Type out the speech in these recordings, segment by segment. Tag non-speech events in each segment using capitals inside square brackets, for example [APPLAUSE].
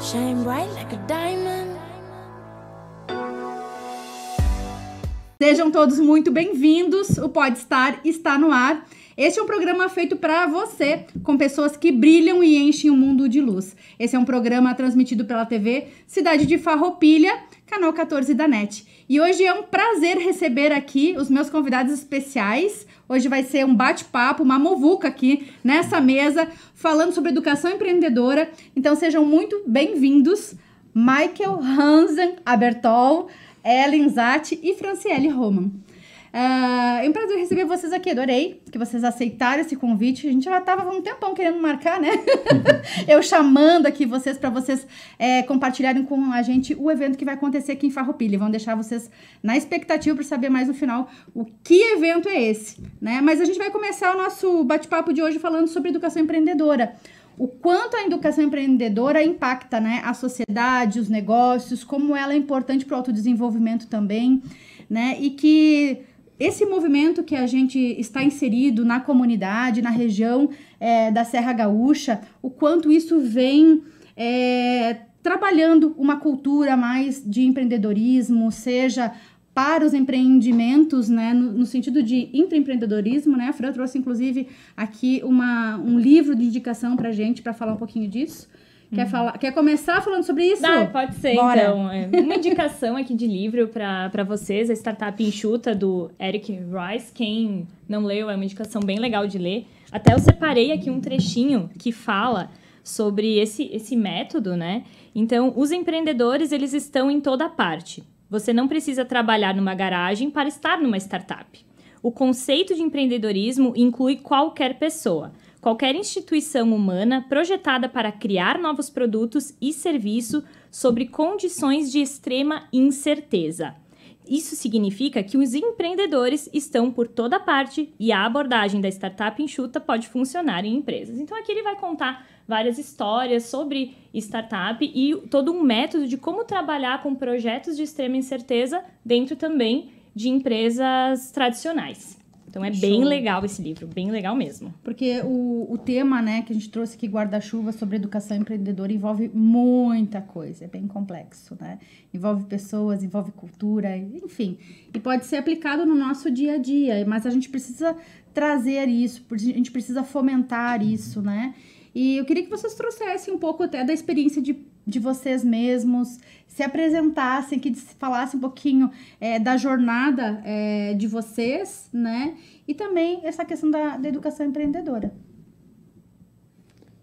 Shine bright like a diamond. Sejam todos muito bem-vindos. O Pode Estar está no ar. Este é um programa feito para você, com pessoas que brilham e enchem o mundo de luz. Esse é um programa transmitido pela TV Cidade de Farroupilha, canal 14 da NET. E hoje é um prazer receber aqui os meus convidados especiais, Hoje vai ser um bate-papo, uma movuca aqui nessa mesa, falando sobre educação empreendedora. Então sejam muito bem-vindos, Michael Hansen Abertol, Ellen Zatti e Franciele Roman. Uh, é um prazer receber vocês aqui, adorei que vocês aceitaram esse convite. A gente já estava há um tempão querendo marcar, né? [LAUGHS] eu chamando aqui vocês para vocês é, compartilharem com a gente o evento que vai acontecer aqui em Farroupilha. Vão deixar vocês na expectativa para saber mais no final o que evento é esse, né? Mas a gente vai começar o nosso bate-papo de hoje falando sobre educação empreendedora o quanto a educação empreendedora impacta né, a sociedade, os negócios, como ela é importante para o autodesenvolvimento também, né? E que esse movimento que a gente está inserido na comunidade, na região é, da Serra Gaúcha, o quanto isso vem é, trabalhando uma cultura mais de empreendedorismo, seja para os empreendimentos, né, no, no sentido de intraempreendedorismo, né? A Fran trouxe inclusive aqui uma, um livro de indicação para gente para falar um pouquinho disso. Quer, falar, quer começar falando sobre isso? pode ser, Bora. então. É, uma indicação aqui de livro para vocês, a Startup Enxuta, do Eric Rice. Quem não leu, é uma indicação bem legal de ler. Até eu separei aqui um trechinho que fala sobre esse, esse método, né? Então, os empreendedores, eles estão em toda parte. Você não precisa trabalhar numa garagem para estar numa startup. O conceito de empreendedorismo inclui qualquer pessoa – qualquer instituição humana projetada para criar novos produtos e serviço sobre condições de extrema incerteza. Isso significa que os empreendedores estão por toda parte e a abordagem da startup enxuta pode funcionar em empresas. Então aqui ele vai contar várias histórias sobre startup e todo um método de como trabalhar com projetos de extrema incerteza dentro também de empresas tradicionais. Então é Show. bem legal esse livro, bem legal mesmo. Porque o, o tema, né, que a gente trouxe aqui, guarda-chuva sobre educação empreendedora, envolve muita coisa, é bem complexo, né? Envolve pessoas, envolve cultura, enfim. E pode ser aplicado no nosso dia a dia, mas a gente precisa trazer isso, a gente precisa fomentar isso, né? E eu queria que vocês trouxessem um pouco até da experiência de de vocês mesmos, se apresentassem, que falassem um pouquinho é, da jornada é, de vocês, né? E também essa questão da, da educação empreendedora.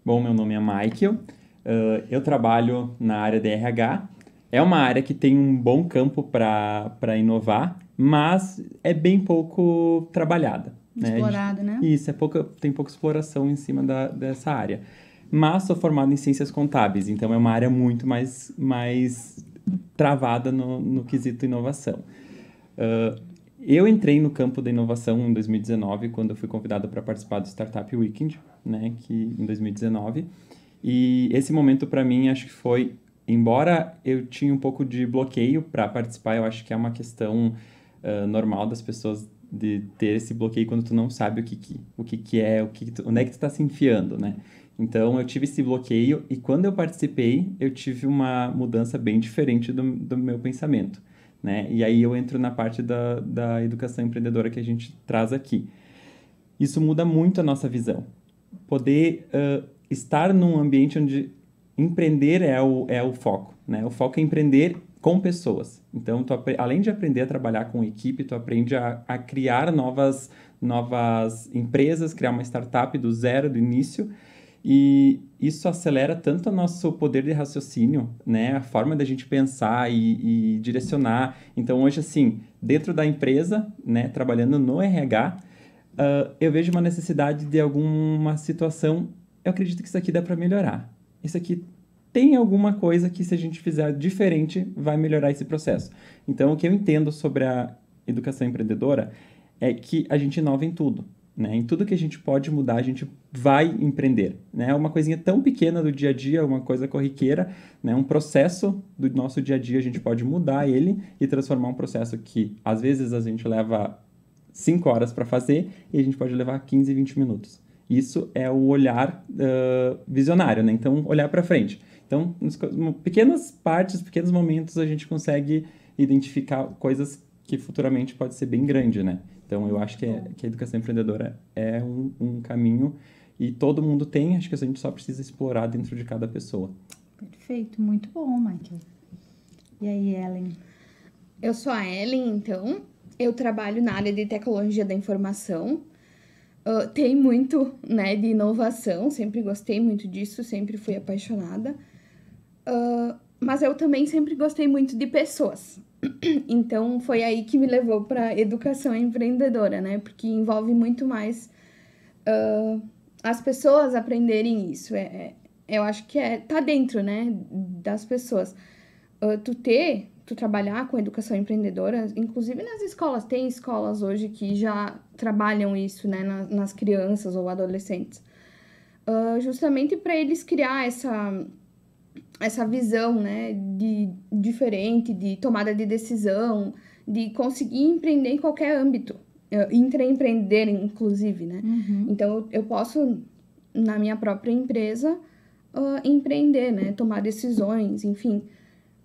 Bom, meu nome é Michael, uh, eu trabalho na área de RH. É uma área que tem um bom campo para inovar, mas é bem pouco trabalhada. Né? Explorada, né? né? Isso, é pouca, tem pouca exploração em cima da, dessa área mas sou formado em ciências contábeis, então é uma área muito mais, mais travada no, no quesito inovação. Uh, eu entrei no campo da inovação em 2019, quando eu fui convidado para participar do Startup Weekend, né, que, em 2019. E esse momento para mim acho que foi, embora eu tinha um pouco de bloqueio para participar, eu acho que é uma questão uh, normal das pessoas de ter esse bloqueio quando tu não sabe o que, que o que, que é, o que, que tu, onde é que tu está se enfiando, né? Então eu tive esse bloqueio e quando eu participei, eu tive uma mudança bem diferente do, do meu pensamento. Né? E aí eu entro na parte da, da educação empreendedora que a gente traz aqui. Isso muda muito a nossa visão. Poder uh, estar num ambiente onde empreender é o, é o foco. Né? O foco é empreender com pessoas. Então, tu, além de aprender a trabalhar com equipe, tu aprende a, a criar novas, novas empresas, criar uma startup do zero, do início. E isso acelera tanto o nosso poder de raciocínio, né? A forma da gente pensar e, e direcionar. Então, hoje, assim, dentro da empresa, né? Trabalhando no RH, uh, ah, eu vejo uma necessidade de alguma situação. Eu acredito que isso aqui dá para melhorar. Isso aqui tem alguma coisa que, se a gente fizer diferente, vai melhorar esse processo. Então, o que eu entendo sobre a educação empreendedora é que a gente inova em tudo. Né? Em tudo que a gente pode mudar, a gente vai empreender. né? uma coisinha tão pequena do dia a dia, uma coisa corriqueira, né? um processo do nosso dia a dia, a gente pode mudar ele e transformar um processo que às vezes a gente leva 5 horas para fazer e a gente pode levar 15, 20 minutos. Isso é o olhar uh, visionário, né? então olhar para frente. Então, pequenas partes, pequenos momentos, a gente consegue identificar coisas que futuramente pode ser bem grande, né? Então, eu acho que, é, que a educação empreendedora é um, um caminho e todo mundo tem, acho que a gente só precisa explorar dentro de cada pessoa. Perfeito, muito bom, Michael. E aí, Ellen? Eu sou a Ellen, então. Eu trabalho na área de tecnologia da informação. Uh, tem muito, né, de inovação. Sempre gostei muito disso, sempre fui apaixonada. Uh, mas eu também sempre gostei muito de pessoas. Então foi aí que me levou para educação empreendedora, né? Porque envolve muito mais uh, as pessoas aprenderem isso. É, é, eu acho que é tá dentro, né, das pessoas. Uh, tu ter, tu trabalhar com educação empreendedora, inclusive nas escolas tem escolas hoje que já trabalham isso, né, nas, nas crianças ou adolescentes, uh, justamente para eles criar essa essa visão, né, de diferente, de tomada de decisão, de conseguir empreender em qualquer âmbito, intraempreender, inclusive, né? Uhum. Então, eu posso, na minha própria empresa, uh, empreender, né? Tomar decisões, enfim,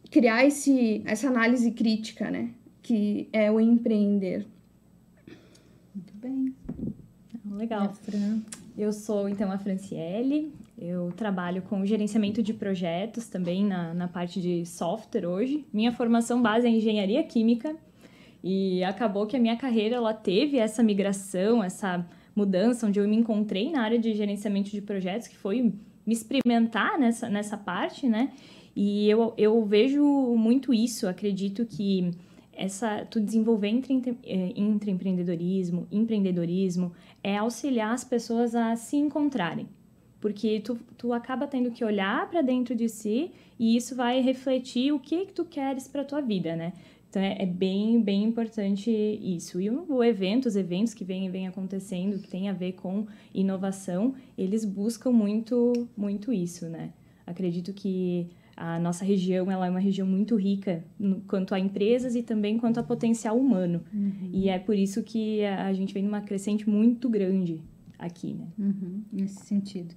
criar esse, essa análise crítica, né? Que é o empreender. Muito bem. Legal. Fran. Eu sou, então, a Franciele, eu trabalho com gerenciamento de projetos também na, na parte de software hoje. Minha formação base é engenharia química e acabou que a minha carreira ela teve essa migração, essa mudança onde eu me encontrei na área de gerenciamento de projetos, que foi me experimentar nessa, nessa parte, né? E eu, eu vejo muito isso, acredito que essa tu desenvolver entre, entre eh, empreendedorismo, empreendedorismo é auxiliar as pessoas a se encontrarem. Porque tu, tu acaba tendo que olhar para dentro de si e isso vai refletir o que, que tu queres para tua vida, né? Então é, é, bem, bem importante isso. E o evento, os eventos que vêm vem acontecendo, que tem a ver com inovação, eles buscam muito, muito isso, né? Acredito que a nossa região ela é uma região muito rica no, quanto a empresas e também quanto a potencial humano. Uhum. E é por isso que a, a gente vem numa crescente muito grande aqui, né? Uhum, nesse sentido.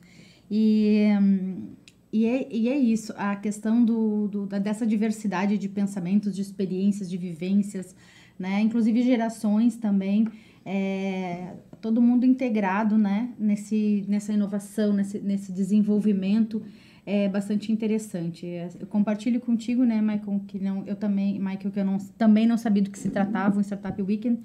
E, hum, e, é, e é isso, a questão do, do, dessa diversidade de pensamentos, de experiências, de vivências, né? Inclusive gerações também, é, todo mundo integrado, né? Nesse, nessa inovação, nesse, nesse desenvolvimento é bastante interessante. Eu compartilho contigo, né, Michael, que não, eu também, Michael, que eu não, também não sabia do que se tratava o Startup Weekend,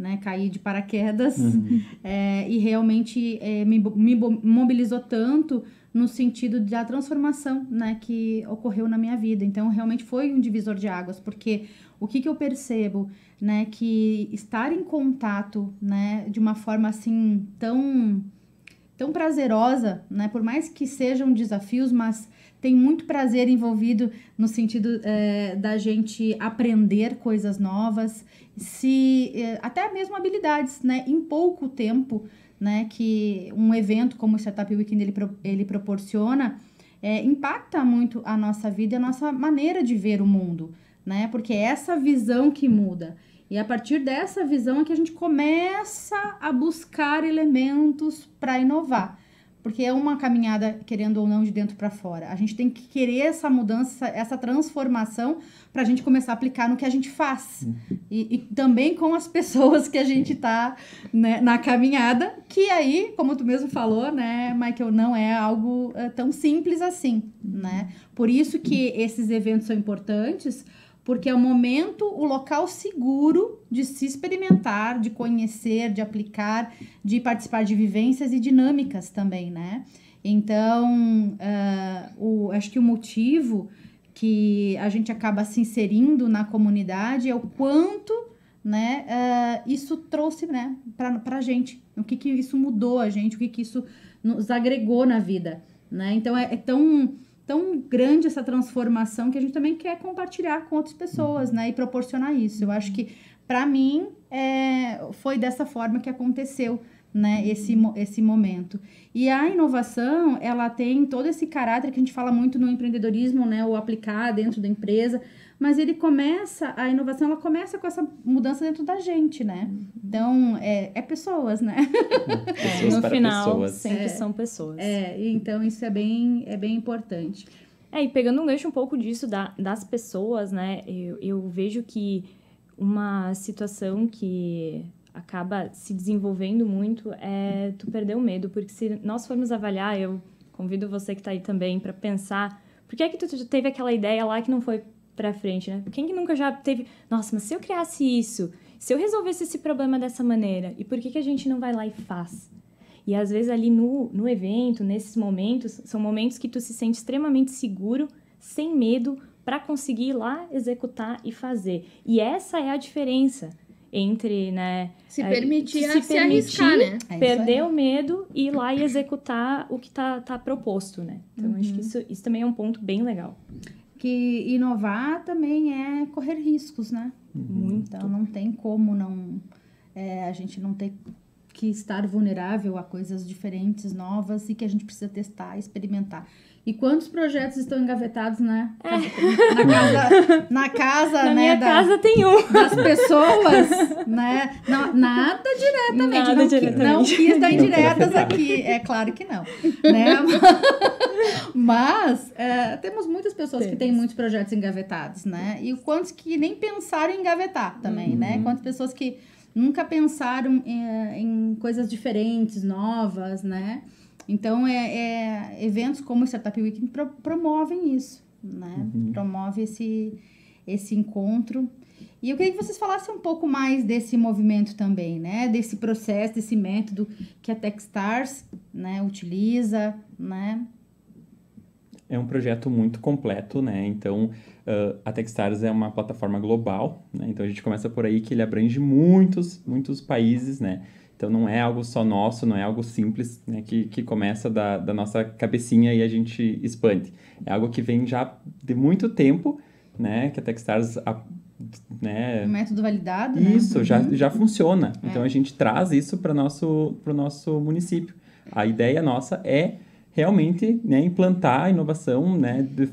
né, caí de paraquedas uhum. [LAUGHS] é, e realmente é, me, me mobilizou tanto no sentido da transformação né, que ocorreu na minha vida. Então, realmente foi um divisor de águas, porque o que, que eu percebo, né, que estar em contato, né, de uma forma assim tão tão prazerosa, né, por mais que sejam desafios, mas tem muito prazer envolvido no sentido é, da gente aprender coisas novas, se é, até mesmo habilidades, né? Em pouco tempo, né? Que um evento como o Startup Weekend ele, ele proporciona, é, impacta muito a nossa vida, a nossa maneira de ver o mundo, né? Porque é essa visão que muda. E a partir dessa visão é que a gente começa a buscar elementos para inovar porque é uma caminhada, querendo ou não, de dentro para fora. A gente tem que querer essa mudança, essa transformação, para a gente começar a aplicar no que a gente faz. Uhum. E, e também com as pessoas que a gente está né, na caminhada, que aí, como tu mesmo falou, né, Michael, não é algo eh, tão simples assim, né? Por isso que esses eventos são importantes, porque é o momento, o local seguro de se experimentar, de conhecer, de aplicar, de participar de vivências e dinâmicas também, né? Então, uh, o, acho que o motivo que a gente acaba se inserindo na comunidade é o quanto né, uh, isso trouxe né, para a gente, o que, que isso mudou a gente, o que, que isso nos agregou na vida. Né? Então, é, é tão tão grande essa transformação que a gente também quer compartilhar com outras pessoas, né? E proporcionar isso. Eu acho que, para mim, é, foi dessa forma que aconteceu, né? Esse, esse momento. E a inovação, ela tem todo esse caráter que a gente fala muito no empreendedorismo, né? O aplicar dentro da empresa mas ele começa, a inovação ela começa com essa mudança dentro da gente, né? Uhum. Então, é, é, pessoas, né? [LAUGHS] Pessoas no final, pessoas. sempre é, são pessoas. É, então isso é bem, é bem importante. É, e pegando um gancho um pouco disso da, das pessoas, né? Eu, eu vejo que uma situação que acaba se desenvolvendo muito é tu perder o medo, porque se nós formos avaliar, eu convido você que está aí também para pensar, por que é que tu teve aquela ideia lá que não foi pra frente, né? Quem nunca já teve. Nossa, mas se eu criasse isso, se eu resolvesse esse problema dessa maneira, e por que, que a gente não vai lá e faz? E às vezes ali no, no evento, nesses momentos, são momentos que tu se sente extremamente seguro, sem medo, para conseguir ir lá executar e fazer. E essa é a diferença entre, né? Se é, permitir, se, é se permitir, arriscar, né? É perder é o medo e ir lá e executar o que tá, tá proposto, né? Então, uhum. acho que uhum. isso, isso também é um ponto bem legal que inovar também é correr riscos, né? Uhum. Então não tem como não é, a gente não ter que estar vulnerável a coisas diferentes, novas e que a gente precisa testar, experimentar. E quantos projetos estão engavetados, né? É. Na casa, na casa [LAUGHS] na né? Minha casa tem um. Das pessoas, né? Não, nada diretamente. Nada não, diretamente. não quis dar indiretas aqui. É claro que não. Né? [LAUGHS] Mas é, temos muitas pessoas temos. que têm muitos projetos engavetados, né? E quantos que nem pensaram em engavetar também, né? uhum. né? Quantas pessoas que nunca pensaram em, é, em coisas diferentes, novas, né? Então, é, é, eventos como o Startup Weekend pro, promovem isso, né? Uhum. Promove esse, esse encontro. E eu queria que vocês falassem um pouco mais desse movimento também, né? Desse processo, desse método que a Techstars né, utiliza, né? é um projeto muito completo, né? Então, uh, a Techstars é uma plataforma global, né? Então, a gente começa por aí que ele abrange muitos, muitos países, né? Então, não é algo só nosso, não é algo simples, né? Que, que começa da, da nossa cabecinha e a gente expande. É algo que vem já de muito tempo, né? Que a Techstars... A, né? método validado, né? Isso, né? já, uhum. já funciona. É. Então, a gente traz isso para o nosso, nosso município. A ideia nossa é realmente né, implantar a inovação, né, de,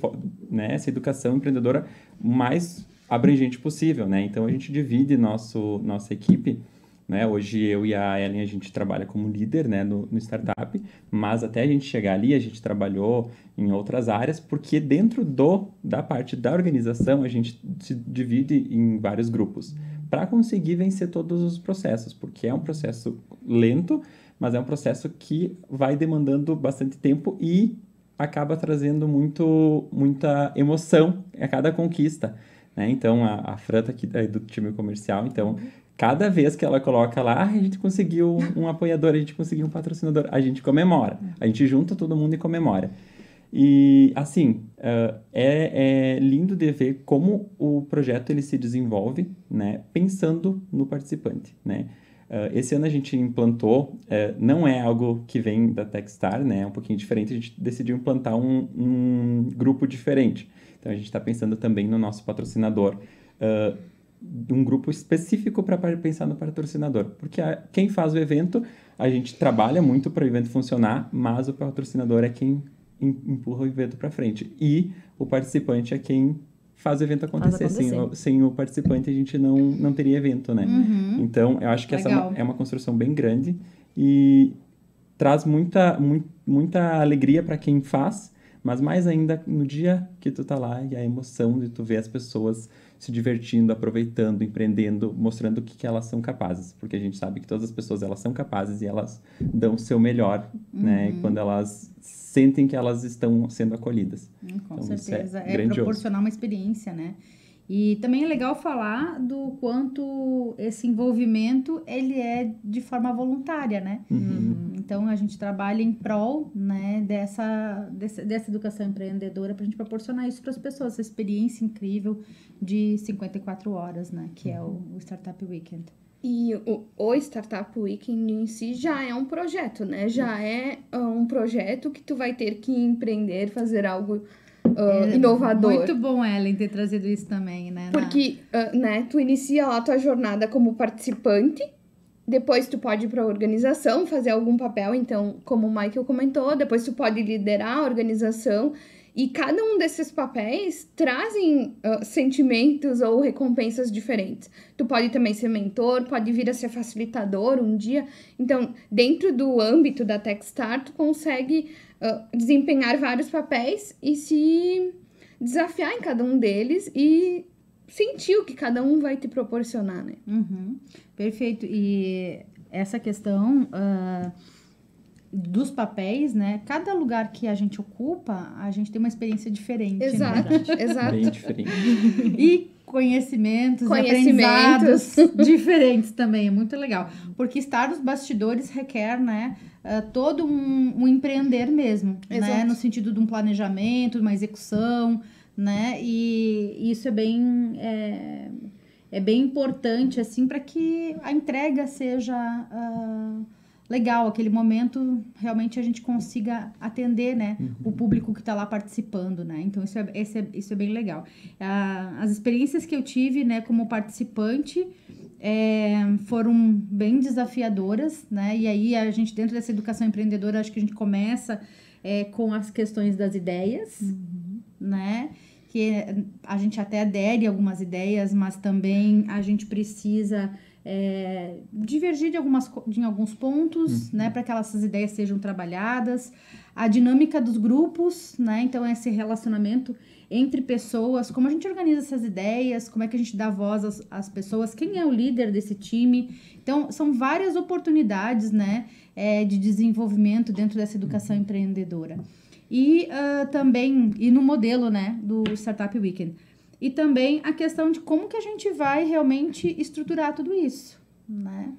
né, essa educação empreendedora mais abrangente possível, né? Então a gente divide nosso nossa equipe, né? Hoje eu e a Ellen a gente trabalha como líder, né, no, no startup, mas até a gente chegar ali a gente trabalhou em outras áreas porque dentro do da parte da organização a gente se divide em vários grupos para conseguir vencer todos os processos, porque é um processo lento mas é um processo que vai demandando bastante tempo e acaba trazendo muito, muita emoção a cada conquista. Né? Então, a, a tá aqui é do time comercial, então cada vez que ela coloca lá, ah, a gente conseguiu um apoiador, a gente conseguiu um patrocinador, a gente comemora. A gente junta todo mundo e comemora. E, assim, uh, é, é, lindo de ver como o projeto ele se desenvolve, né? Pensando no participante, né? Uh, esse ano a gente implantou, uh, não é algo que vem da Techstar, né? É um pouquinho diferente, a gente decidiu implantar um, um grupo diferente. Então, a gente está pensando também no nosso patrocinador um grupo específico para pensar no patrocinador. Porque a, quem faz o evento, a gente trabalha muito para o evento funcionar, mas o patrocinador é quem empurra o evento para frente. E o participante é quem faz o evento acontecer. acontecer. Sem, o, sem, o, participante, a gente não, não teria evento, né? Uhum. Então, eu acho que é Legal. essa é uma construção bem grande e traz muita, muito, muita alegria para quem faz, mas mais ainda no dia que tu tá lá e a emoção de tu ver as pessoas se divertindo, aproveitando, empreendendo, mostrando o que, que elas são capazes, porque a gente sabe que todas as pessoas elas são capazes e elas dão o seu melhor, né? uhum. né? quando elas sentem que elas estão sendo acolhidas. Hum, com então, é certeza, é, é proporcionar uma experiência, né? E também é legal falar do quanto esse envolvimento ele é de forma voluntária, né? Uhum. uhum. Então a gente trabalha em prol, né, dessa dessa, dessa educação empreendedora para a gente proporcionar isso para as pessoas, essa experiência incrível de 54 horas, né, que é o, uhum. o Startup Weekend. E o, o, Startup Weekend em si já é um projeto, né? Já uhum. é ah, um projeto que tu vai ter que empreender, fazer algo uh, inovador. Muito bom Ellen ter trazido isso também, né? Porque, uh, né, tu inicia lá tua jornada como participante, depois tu pode ir para a organização, fazer algum papel, então, como o Michael comentou, depois tu pode liderar a organização e cada um desses papéis trazem uh, sentimentos ou recompensas diferentes. Tu pode também ser mentor, pode vir a ser facilitador um dia. Então, dentro do âmbito da Techstar, tu consegue uh, desempenhar vários papéis e se desafiar em cada um deles e sentir o que cada um vai te proporcionar, né? Uhum. Perfeito. E essa questão... Uh dos papéis, né? Cada lugar que a gente ocupa, a gente tem uma experiência diferente. Né? Exato, né? [LAUGHS] exato. Bem diferente. [LAUGHS] E conhecimentos, conhecimentos. aprendizados [LAUGHS] diferentes também. É muito legal. Porque estar nos bastidores requer, né? Eh, todo um, um empreender mesmo, né? exato. né? No sentido de um planejamento, de uma execução, né? E isso é bem... É, é bem importante, assim, para que a entrega seja... Uh, legal, aquele momento realmente a gente consiga atender, né, uhum. o público que está lá participando, né? Então isso é, esse é, isso é bem legal. as experiências que eu tive, né, como participante é, foram bem desafiadoras, né? E aí a gente dentro dessa educação empreendedora acho que a gente começa é, com as questões das ideias, uhum. né? Que a gente até adere algumas ideias, mas também a gente precisa é, divergir de, algumas, de alguns pontos, uhum. né, para que essas ideias sejam trabalhadas, a dinâmica dos grupos, né, então é esse relacionamento entre pessoas, como a gente organiza essas ideias, como é que a gente dá voz às, às pessoas, quem é o líder desse time, então são várias oportunidades, né, é, de desenvolvimento dentro dessa educação uhum. empreendedora e uh, também e no modelo, né, do Startup Weekend e também a questão de como que a gente vai realmente estruturar tudo isso, né?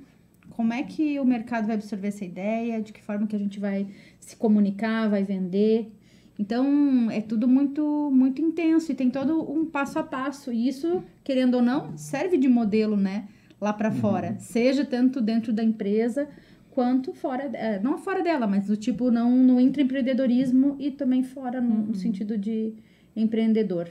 Como é que o mercado vai absorver essa ideia, de que forma que a gente vai se comunicar, vai vender. Então, é tudo muito muito intenso e tem todo um passo a passo. E isso, querendo ou não, serve de modelo, né, lá para uhum. fora, seja tanto dentro da empresa quanto fora, é, não fora dela, mas do tipo não no intraempreendedorismo e também fora no, uhum. no sentido de empreendedor.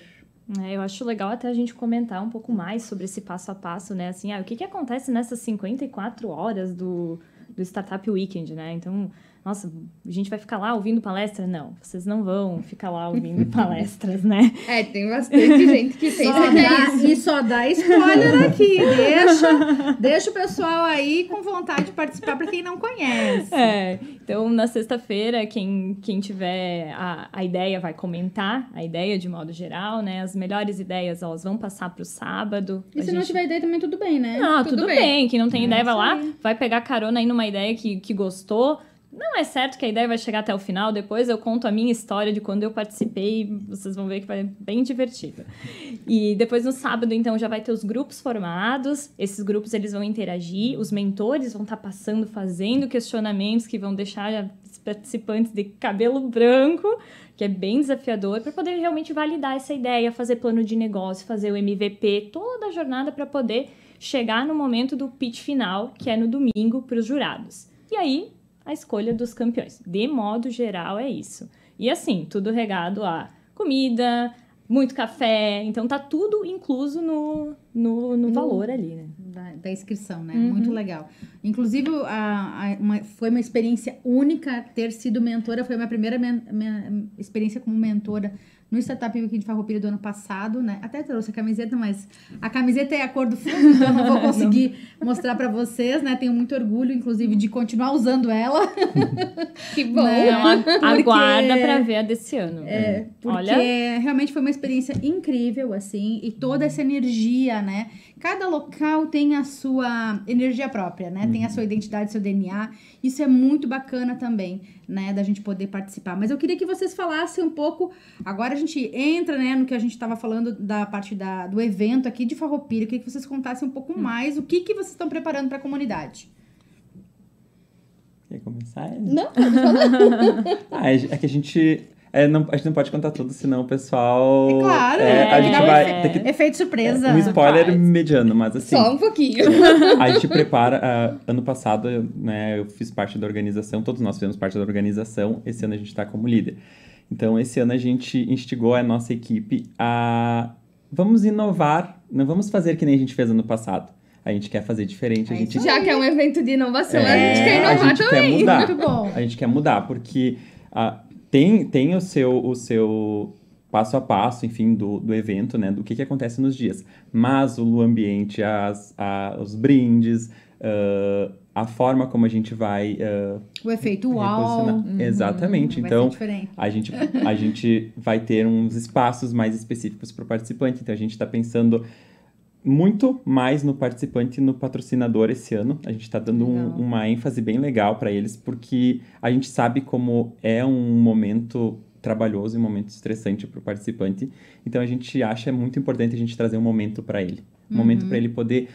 É, eu acho legal até a gente comentar um pouco mais sobre esse passo a passo, né? Assim, ah, o que, que acontece nessas 54 horas do, do Startup Weekend, né? Então, nossa, a gente vai ficar lá ouvindo palestra? Não, vocês não vão ficar lá ouvindo [LAUGHS] palestras, né? É, tem bastante [LAUGHS] gente que pensa só que é dá, isso. E só dá spoiler aqui. Deixa, deixa o pessoal aí com vontade de participar para quem não conhece. É, então na sexta-feira, quem, quem tiver a, a ideia vai comentar a ideia de modo geral, né? As melhores ideias, elas vão passar para o sábado. E se gente... não tiver ideia também, tudo bem, né? Ah, tudo, tudo bem. bem. Quem não tem é, ideia, vai lá, vai pegar carona aí numa ideia que, que gostou não é certo que a ideia vai chegar até o final, depois eu conto a minha história de quando eu participei, vocês vão ver que vai bem divertido. E depois no sábado, então, já vai ter os grupos formados, esses grupos eles vão interagir, os mentores vão estar tá passando, fazendo questionamentos que vão deixar os participantes de cabelo branco, que é bem desafiador, para poder realmente validar essa ideia, fazer plano de negócio, fazer o MVP, toda a jornada para poder chegar no momento do pitch final, que é no domingo, para os jurados. E aí, a escolha dos campeões. De modo geral, é isso. E assim, tudo regado a comida, muito café, então tá tudo incluso no, no, no valor ali, né? Da, da inscrição, né? Uhum. Muito legal. Inclusive, a, a, uma, foi uma experiência única ter sido mentora, foi a minha primeira men, minha experiência como mentora no Startup Weekend Farroupilha do ano passado, né? Até trouxe a camiseta, mas a camiseta é a cor do fundo, então não vou [LAUGHS] conseguir não. mostrar para vocês, né? Tenho muito orgulho, inclusive, de continuar usando ela. [LAUGHS] Que bom! Né? Então, [LAUGHS] aguarda para ver a desse ano. É, é, porque Olha. realmente foi uma experiência incrível, assim, e toda essa energia, né? Cada local tem a sua energia própria, né? Uhum. Tem a uhum. sua identidade, seu DNA. Isso é muito bacana também né, da gente poder participar. Mas eu queria que vocês falassem um pouco. Agora a gente entra, né, no que a gente estava falando da parte da, do evento aqui de Farroupilha. Eu queria que vocês contassem um pouco hum. mais o que, que vocês estão preparando para a comunidade. Quer começar? Não, [LAUGHS] ah, é que a gente é, não, a gente não pode contar tudo, senão o pessoal. É claro, é, a é. gente vai. Ter que, efeito surpresa. É, um spoiler mediano, mas assim. Só um pouquinho. a gente prepara. Uh, ano passado, né, eu fiz parte da organização, todos nós fizemos parte da organização, esse ano a gente está como líder. Então, esse ano a gente instigou a nossa equipe a. Vamos inovar, não vamos fazer que nem a gente fez ano passado a gente quer fazer diferente. A é gente... Já que é um evento de inovação, é, a gente quer inovar a gente também. Quer mudar. Muito bom. A gente quer mudar, porque ah, tem, tem o seu o seu passo a passo, enfim, do, do evento, né? Do que, que acontece nos dias. Mas o ambiente, as, a, os brindes, uh, a forma como a gente vai. Uh, o efeito uau. Uhum, Exatamente. então, a gente, a gente vai ter uns espaços mais específicos para o participante. Então, a gente está pensando muito mais no participante e no patrocinador esse ano. A gente está dando um, uma ênfase bem legal para eles, porque a gente sabe como é um momento trabalhoso e um momento estressante para o participante. Então a gente acha muito importante a gente trazer um momento para ele. Um uhum. momento para ele poder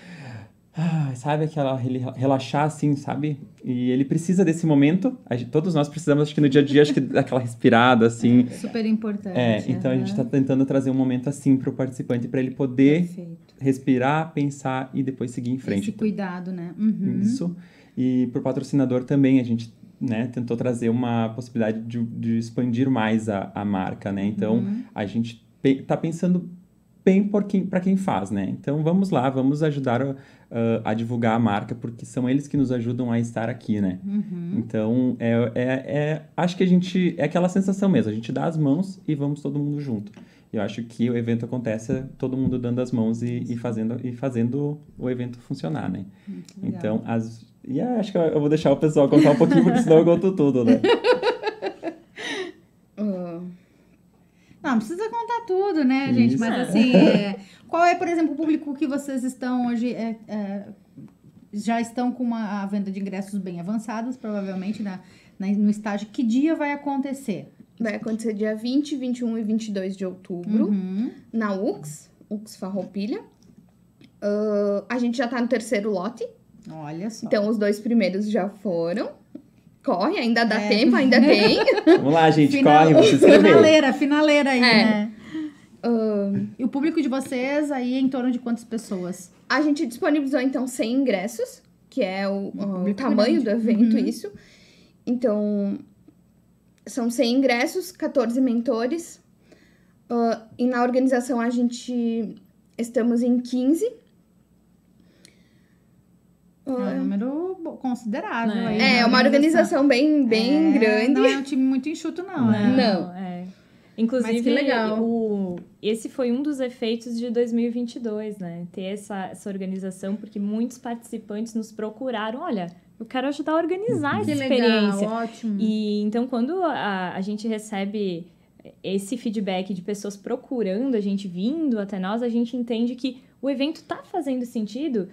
ah, sabe, aquela relaxar assim, sabe? E ele precisa desse momento. Gente, todos nós precisamos, acho que no dia a dia, acho que [LAUGHS] daquela respirada assim. Super importante. É, então uhum. a gente está tentando trazer um momento assim para o participante, para ele poder Perfeito. respirar, pensar e depois seguir em frente. Esse cuidado, né? Uhum. Isso. E para o patrocinador também a gente né, tentou trazer uma possibilidade de, de expandir mais a, a, marca, né? Então uhum. a gente está pensando bem para quem, quem, faz, né? Então vamos lá, vamos ajudar uh, a divulgar a marca, porque são eles que nos ajudam a estar aqui, né? Uhum. Então, é, é, é, acho que a gente. É aquela sensação mesmo, a gente dá as mãos e vamos todo mundo junto. Eu acho que o evento acontece todo mundo dando as mãos e, e fazendo, e fazendo o evento funcionar, né? Então, as. E yeah, é, acho que eu vou deixar o pessoal contar um pouquinho, porque senão eu conto tudo, né? [LAUGHS] Não, precisa contar tudo, né, Isso. gente? Mas é. assim, [LAUGHS] é, qual é, por exemplo, o público que vocês estão hoje. É, é, já estão com uma, a venda de ingressos bem avançadas, provavelmente, na, na, no estágio. Que dia vai acontecer? Vai acontecer dia 20, 21 e 22 de outubro, uhum. na UX, UX Farroupilha. Uh, a gente já tá no terceiro lote. Olha só. Então, os dois primeiros já foram corre, ainda dá é. tempo, ainda tem. É [LAUGHS] Vamos lá, gente, Final... corre, você escreveu. Finaleira, finaleira aí, é. né? Um... E o público de vocês aí em torno de quantas pessoas? A gente disponibilizou então 100 ingressos, que é o, ah, o, o tamanho grande. do evento, uhum. isso. Então, são 100 ingressos, 14 mentores. Uh, e na organização a gente estamos em 15 é um número considerável. Né? Aí, é, é uma organização bem, bem é, grande. Não é um time muito enxuto, não. É. Não. não. É. Inclusive, Mas que legal. O, esse foi um dos efeitos de 2022, né? Ter essa, essa organização, porque muitos participantes nos procuraram. Olha, eu quero ajudar a organizar que essa legal, experiência. Ótimo. E então, quando a, a gente recebe esse feedback de pessoas procurando a gente, vindo até nós, a gente entende que o evento está fazendo sentido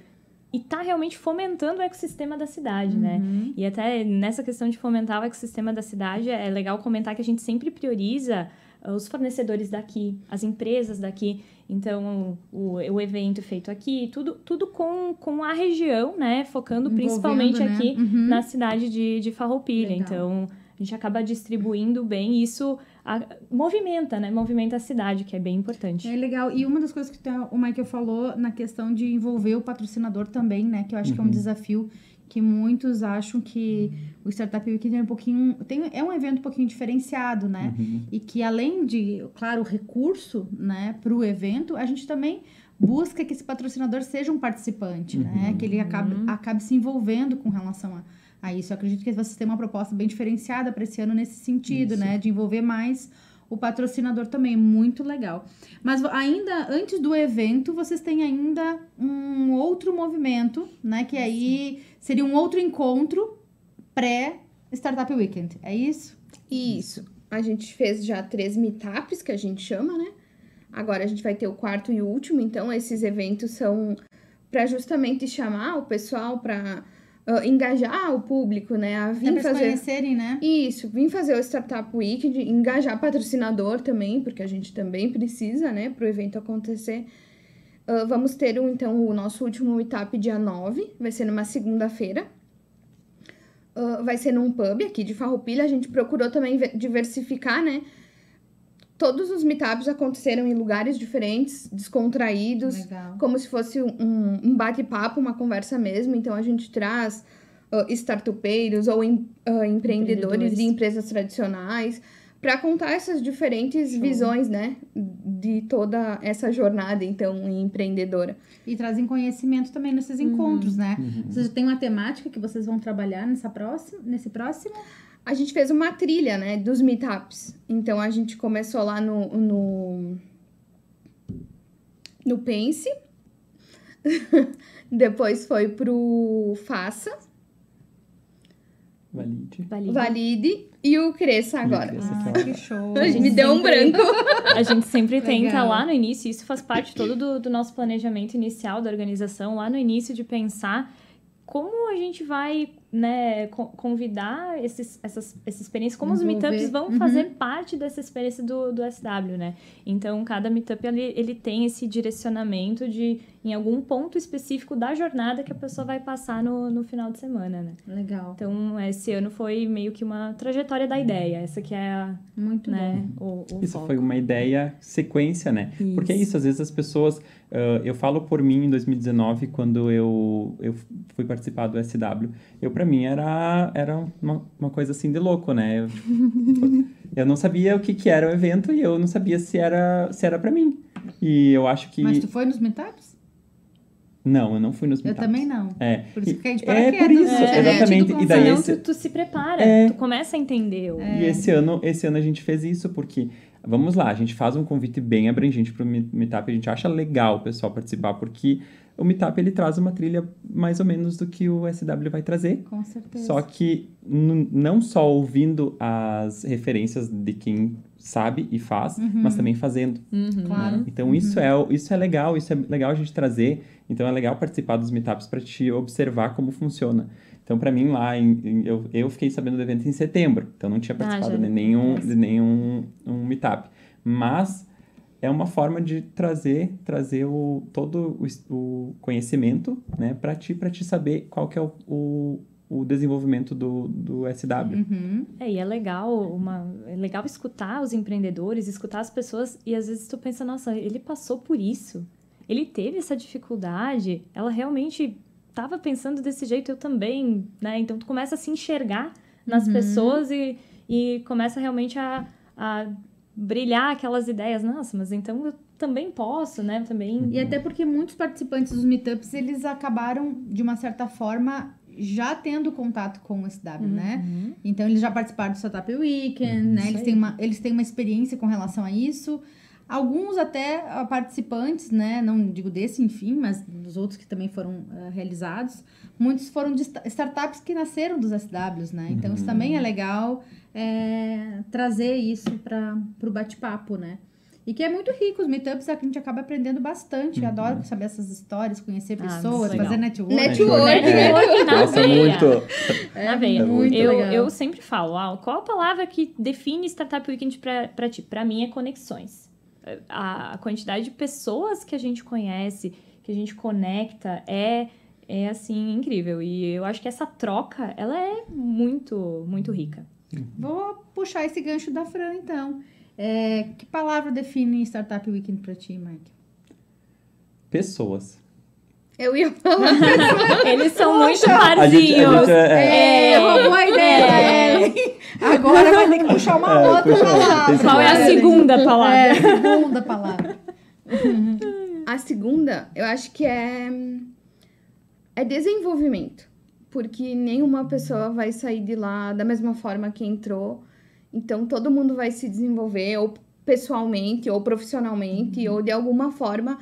e tá realmente fomentando o ecossistema da cidade, né? uhum. né? E até nessa questão de fomentar o ecossistema da cidade, é legal comentar que a gente sempre prioriza ah, os fornecedores daqui, as empresas daqui. Então, o, o evento feito aqui, tudo, tudo com, com a região, né? Focando principalmente né? aqui uhum. na cidade de, de Farroupilha. Legal. Então a gente acaba distribuindo bem e isso a, movimenta, né? Movimenta a cidade, que é bem importante. É legal. E uma das coisas que o Michael falou na questão de envolver o patrocinador também, né? Que eu acho uhum. que é um uhum. desafio que muitos acham que o Startup Weekend é um pouquinho tem, é um evento um pouquinho diferenciado, né? Uhum. E que além de, claro, o recurso, né, para o evento, a gente também busca que esse patrocinador seja um participante, né? uhum. né? Que ele acabe, uhum. acabe se envolvendo com relação a a isso. Eu acredito que vocês têm uma proposta bem diferenciada para esse ano nesse sentido, isso. né? De envolver mais o patrocinador também, muito legal. Mas ainda antes do evento, vocês têm ainda um outro movimento, né? Que aí seria um outro encontro pré Startup Weekend, é isso? Isso. A gente fez já três meetups que a gente chama, né? Agora a gente vai ter o quarto e o último, então esses eventos são para justamente chamar o pessoal para uh, engajar o público, né? A vir fazer. conhecerem, né? Isso, vir fazer o Startup Week, de engajar patrocinador também, porque a gente também precisa, né, para o evento acontecer. Uh, vamos ter, então, o nosso último meetup dia 9, vai ser numa segunda-feira. Uh, vai ser num pub aqui de Farroupilha. A gente procurou também diversificar, né? Todos os meetups aconteceram em lugares diferentes, descontraídos, Legal. como se fosse um, um bate-papo, uma conversa mesmo. Então a gente traz uh, startupeiros ou em, uh, ah, empreendedores, empreendedores de empresas tradicionais para contar essas diferentes Show. visões, né, de toda essa jornada, então, empreendedora. E trazem conhecimento também nesses encontros, uhum. né? Uhum. Vocês têm uma temática que vocês vão trabalhar nessa próxima, nesse próximo? a gente fez uma trilha, né, dos meetups. Então a gente começou lá no no, no Pense, [LAUGHS] depois foi pro Faça. Valide. Valide. Valide e o Cresça agora. ah, que show. [LAUGHS] Me deu um branco. [LAUGHS] A gente sempre tenta lá no início, isso faz parte todo do, do nosso planejamento inicial da organização, lá no início de pensar como a gente vai né, convidar esses, essas, essa experiência, como Envolver. os meetups vão uhum. fazer parte dessa experiência do, do SW, né? Então, cada meetup, ele, ele tem esse direcionamento de, em algum ponto específico da jornada que a pessoa vai passar no, no final de semana, né? Legal. Então, esse ano foi meio que uma trajetória da uhum. ideia, essa que é a... Muito né, bom. O, o Isso foco. foi uma ideia sequência, né? Isso. Porque é isso, às vezes as pessoas Uh, eu falo por mim em 2019, quando eu, eu fui participar do SW. Eu, para mim, era, era uma, uma, coisa assim de louco, né? Eu, [LAUGHS] eu não sabia o que, que era o evento e eu não sabia se era, se era para mim. E eu acho que. Mas tu foi nos meetups? Não, eu não fui nos meetups. Eu também não. É. Por isso que a gente É por isso, né? é, exatamente. É, e daí esse... tu, tu se prepara, é. tu começa a entender. É. E esse ano, esse ano a gente fez isso, porque vamos lá, a gente faz um convite bem abrangente para o Meetup, a gente acha legal o pessoal participar, porque o Meetup ele traz uma trilha mais ou menos do que o SW vai trazer. Com certeza. Só que não só ouvindo as referências de quem sabe e faz, uhum. mas também fazendo. Uhum. Né? Claro. Então uhum. isso, é, isso é legal, isso é legal a gente trazer. Então é legal participar dos meetups para te observar como funciona. Então, para mim, lá, em, em, eu, eu fiquei sabendo do evento em setembro, então não tinha ah, participado ah, de nenhum, de nenhum um meetup. Mas é uma forma de trazer trazer o, todo o, o conhecimento né, para ti, para te saber qual que é o, o o desenvolvimento do, do SW. Uhum. É, e é legal, uma, é legal escutar os empreendedores, escutar as pessoas, e às vezes tu pensa, nossa, ele passou por isso. Ele teve essa dificuldade, ela realmente estava pensando desse jeito, eu também, né? Então tu começa a se enxergar nas uhum. pessoas e, e começa realmente a, a brilhar aquelas ideias. Nossa, mas então eu também posso, né? Também. E até porque muitos participantes dos meetups, eles acabaram, de uma certa forma, já tendo contato com o SW, né? uhum. né? Então eles já participaram do Startup Weekend, uhum. né? Eles têm, uma, eles têm uma experiência com relação a isso. Alguns até ah, participantes, né, não digo desse, enfim, mas dos outros que também foram uh, realizados, muitos foram de startups que nasceram dos SWs, né? Então, uhum. isso também é legal é, trazer isso para o bate-papo, né? E que é muito rico, os meetups é a gente acaba aprendendo bastante. Uhum. Eu adoro saber essas histórias, conhecer ah, pessoas, fazer network. Network, [LAUGHS] é network, network na Nossa, Muito. É, na veia. É muito eu, eu sempre falo, qual a palavra que define Startup Weekend para ti? Para mim é conexões a quantidade de pessoas que a gente conhece, que a gente conecta, é, é assim, incrível. E eu acho que essa troca, ela é muito, muito rica. Vou puxar esse gancho da Fran, então. É, que palavra define Startup Weekend para ti, Mike? Pessoas. Eu ia falar. [LAUGHS] Eles são muito parzinhos. É, é, é, roubou é. é. ideia. Agora vai ter que puxar uma é, outra puxa, palavra. Qual é a segunda palavra? É, a segunda palavra. a segunda, eu acho que é. É desenvolvimento. Porque nenhuma pessoa vai sair de lá da mesma forma que entrou. Então todo mundo vai se desenvolver, ou pessoalmente, ou profissionalmente, uhum. ou de alguma forma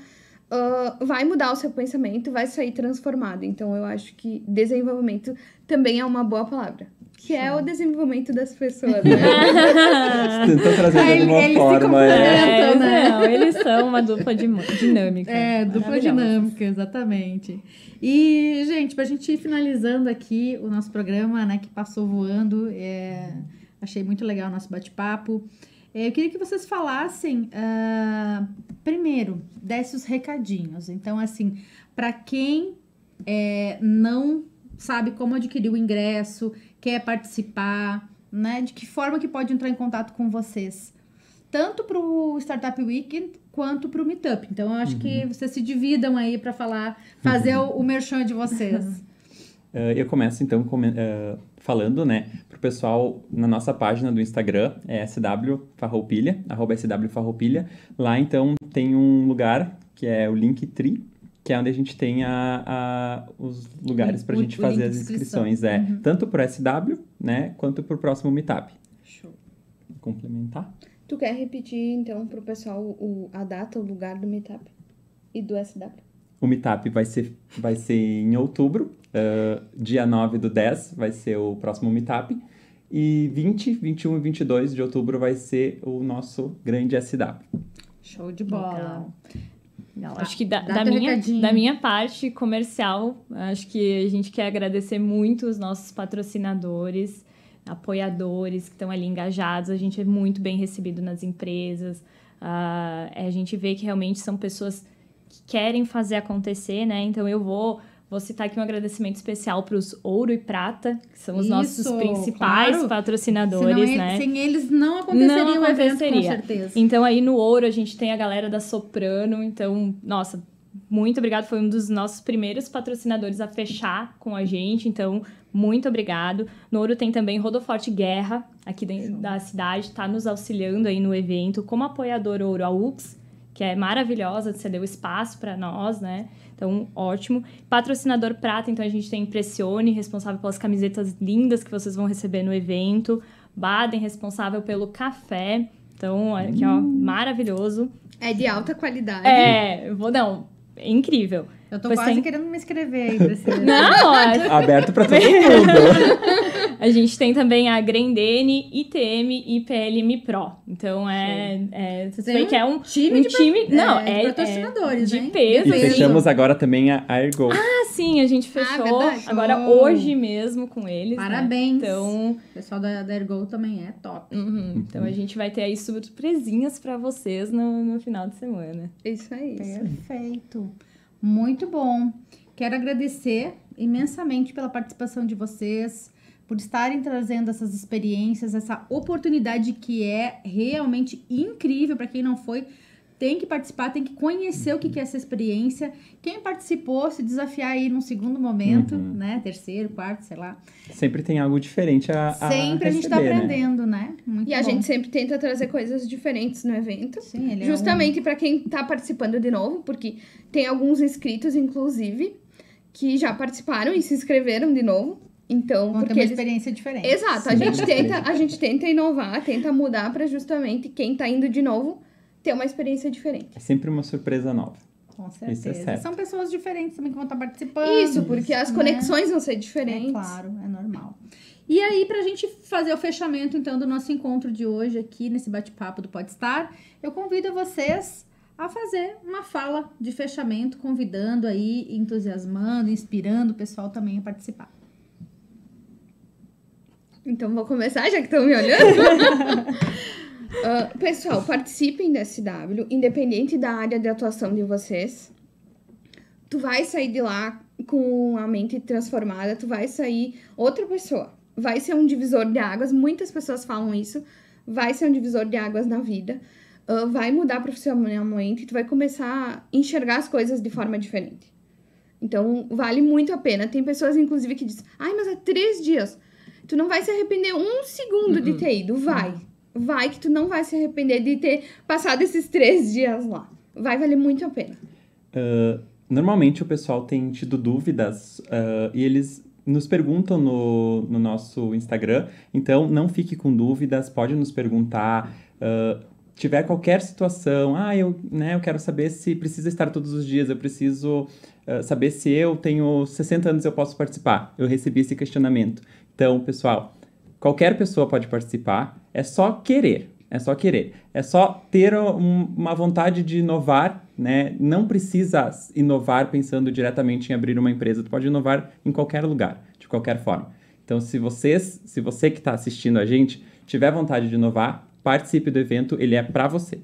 uh, vai mudar o seu pensamento, vai sair transformado. Então, eu acho que desenvolvimento também é uma boa palavra. Que Sim. é o desenvolvimento das pessoas, [LAUGHS] né? trazendo trazer de alguma forma. É, Não, né? né? eles são uma dupla dinâmica. É, dupla dinâmica, exatamente. E, gente, pra gente ir finalizando aqui o nosso programa, né, que passou voando, é... achei muito legal o nosso bate-papo. É, eu queria que vocês falassem, uh, primeiro, desse os recadinhos. Então, assim, para quem é, não sabe como adquirir o ingresso, quer participar, né? De que forma que pode entrar em contato com vocês? Tanto para o Startup Weekend quanto para o Meetup. Então, eu acho uhum. que vocês se dividam aí para falar, fazer uhum. o, o merchan de vocês. Uh, [LAUGHS] eu começo então com, uh, é, falando, né? o pessoal na nossa página do Instagram, é swfarroupilha, arroba swfarroupilha. Lá, então, tem um lugar que é o Linktree, que é onde a gente tem a, a os lugares para a gente fazer as inscrições. É, uhum. Tanto para o SW, né, quanto para o próximo Meetup. Show. Complementar. Tu quer repetir, então, para o pessoal a data, o lugar do Meetup e do SW? o Meetup vai ser, vai ser em outubro, uh, dia 9 do 10 vai ser o próximo Meetup. E 20, 21 e 22 de outubro vai ser o nosso grande SW. Show de bola. Tá, acho que da, da minha, da minha parte comercial, acho que a gente quer agradecer muito os nossos patrocinadores, apoiadores que estão ali engajados. A gente é muito bem recebido nas empresas. Uh, a gente vê que realmente são pessoas que querem fazer acontecer, né? Então eu vou Vou citar aqui um agradecimento especial para os Ouro e Prata, que são os Isso, nossos principais claro. patrocinadores, Senão, né? Sem eles não aconteceria não aconteceria. Evento, com certeza. Então aí no Ouro a gente tem a galera da Soprano, então, nossa, muito obrigado, foi um dos nossos primeiros patrocinadores a fechar com a gente, então muito obrigado. No Ouro tem também Rodoforte Guerra, aqui dentro da cidade, está nos auxiliando aí no evento como apoiador Ouro a UX que é maravilhosa, você deu espaço para nós, né? Então, ótimo. Patrocinador prata, então a gente tem Impressione, responsável pelas camisetas lindas que vocês vão receber no evento. Baden, responsável pelo café. Então, é aqui, ó, hum. maravilhoso. É de alta qualidade. É, vou, não, é incrível. Eu tô quase tem... querendo me inscrever ainda. [LAUGHS] [LAUGHS] Não, aberto para todo mundo. a gente tem também a Grendene, ITM e PLM Pro. Então é. é você tem que é um time. Um de time não, é, é, é de patrocinadores. É de peso. E fechamos agora também a Ergo Ah, sim, a gente ah, fechou. Ah, agora hoje mesmo com eles. Né? Parabéns. Né? Então, o pessoal da, da Ergo também é top. Uhum. Então, então a gente vai ter aí surpresinhas para vocês no, no final de semana. Isso aí. Perfeito. Muito bom. Quero agradecer imensamente pela participação de vocês, por estarem trazendo essas experiências, essa oportunidade que é realmente incrível para quem não foi tem que participar, tem que conhecer uhum. o que é essa experiência. Quem participou, se desafiar aí num segundo momento, uhum. né? Terceiro, quarto, sei lá. Sempre tem algo diferente a. a sempre a, gente está né? aprendendo, né? né? e bom. a gente sempre tenta trazer coisas diferentes no evento. Sim, ele Justamente é um... para quem está participando de novo, porque tem alguns inscritos, inclusive, que já participaram e se inscreveram de novo. Então, Conta porque uma experiência eles... diferente. Exato, Sim, a gente tenta, a gente tenta inovar, tenta mudar para justamente quem está indo de novo ter uma experiência diferente. É sempre uma surpresa nova. Com é certeza. É São pessoas diferentes também que vão estar participando. Isso, porque as né? conexões né? vão ser é diferentes. É claro, é normal. E aí, para a gente fazer o fechamento, então, do nosso encontro de hoje aqui, nesse bate-papo do estar, eu convido vocês a fazer uma fala de fechamento, convidando aí, entusiasmando, inspirando o pessoal também a participar. Então, vou começar, já que estão me olhando. [LAUGHS] Ah, pessoal, participem da SW, independente da área de atuação de vocês. Tu vai sair de lá com a mente transformada, tu vai sair outra pessoa. Vai ser um divisor de águas, muitas pessoas falam isso. Vai ser um divisor de águas na vida. Uh, vai mudar profissionalmente, tu vai começar a enxergar as coisas de forma diferente. Então, vale muito a pena. Tem pessoas, inclusive, que dizem: ai, mas há é três dias. Tu não vai se arrepender um segundo uh -uh. de uhum. ter ido. Vai. Uhum vai que tu não vai se arrepender de ter passado esses três dias lá. Vai valer muito a pena. Uh, normalmente o pessoal tem tido dúvidas uh, e eles nos perguntam no, no, nosso Instagram, então não fique com dúvidas, pode nos perguntar. Uh, tiver qualquer situação, ah, eu, né, eu quero saber se precisa estar todos os dias, eu preciso uh, saber se eu tenho 60 anos eu posso participar. Eu recebi esse questionamento. Então, pessoal, qualquer pessoa pode participar. É só querer, é só querer. É só ter um, uma vontade de inovar, né? Não precisa inovar pensando diretamente em abrir uma empresa. Tu pode inovar em qualquer lugar, de qualquer forma. Então, se vocês, se você que está assistindo a gente tiver vontade de inovar, participe do evento. Ele é para você.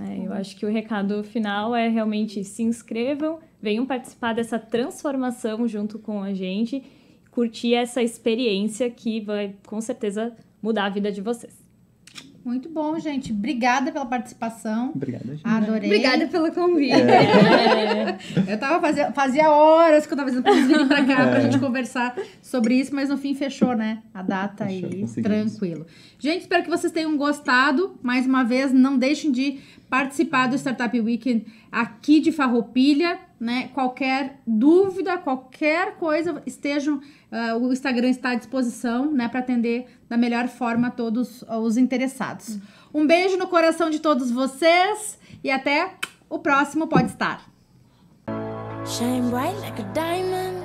É, eu acho que o recado final é realmente se inscrevam, venham participar dessa transformação junto com a gente, curtir essa experiência que vai com certeza mudar a vida de vocês. Muito bom, gente. Obrigada pela participação. Obrigada, gente. Adorei. Obrigada pelo convite. É. [LAUGHS] Eu tava fazia, fazia horas que eu tava fazendo pra vir pra cá é. pra gente conversar sobre isso, mas no fim fechou, né? A data fechou, aí. Tranquilo. Gente, espero que vocês tenham gostado. Mais uma vez, não deixem de participar do Startup Weekend aqui de Farroupilha, né? Qualquer dúvida, qualquer coisa, estejam. Uh, o Instagram está à disposição, né, para atender da melhor forma todos os interessados. Um beijo no coração de todos vocês e até o próximo Pode Estar. Shine bright like a diamond.